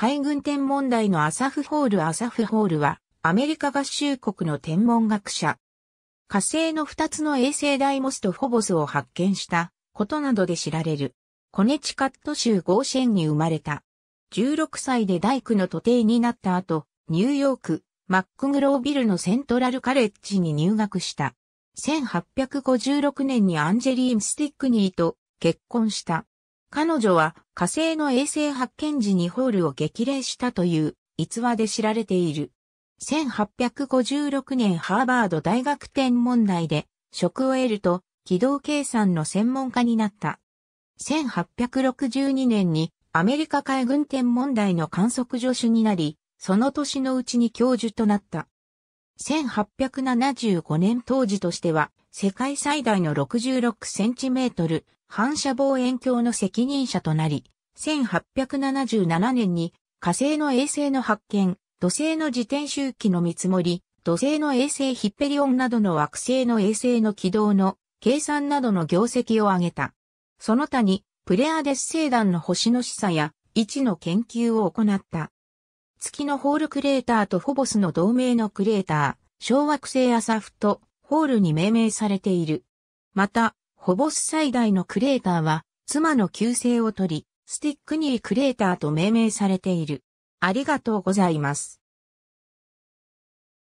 海軍天文台のアサフ・ホール・アサフ・ホールは、アメリカ合衆国の天文学者。火星の二つの衛星ダイモスとフォボスを発見したことなどで知られる。コネチカット州ゴーシェンに生まれた。16歳で大工の徒弟になった後、ニューヨーク、マックグロービルのセントラルカレッジに入学した。1856年にアンジェリームスティックニーと結婚した。彼女は火星の衛星発見時にホールを激励したという逸話で知られている。1856年ハーバード大学天文台で職を得ると軌道計算の専門家になった。1862年にアメリカ海軍天文台の観測助手になり、その年のうちに教授となった。1875年当時としては世界最大の66センチメートル反射望遠鏡の責任者となり、1877年に火星の衛星の発見、土星の自転周期の見積もり、土星の衛星ヒッペリオンなどの惑星の衛星の軌道の計算などの業績を挙げた。その他に、プレアデス星団の星の示唆や位置の研究を行った。月のホールクレーターとフォボスの同盟のクレーター、小惑星アサフト、ホールに命名されている。また、ホボス最大のクレーターは、妻の旧姓を取り、スティックニークレーターと命名されている。ありがとうございます。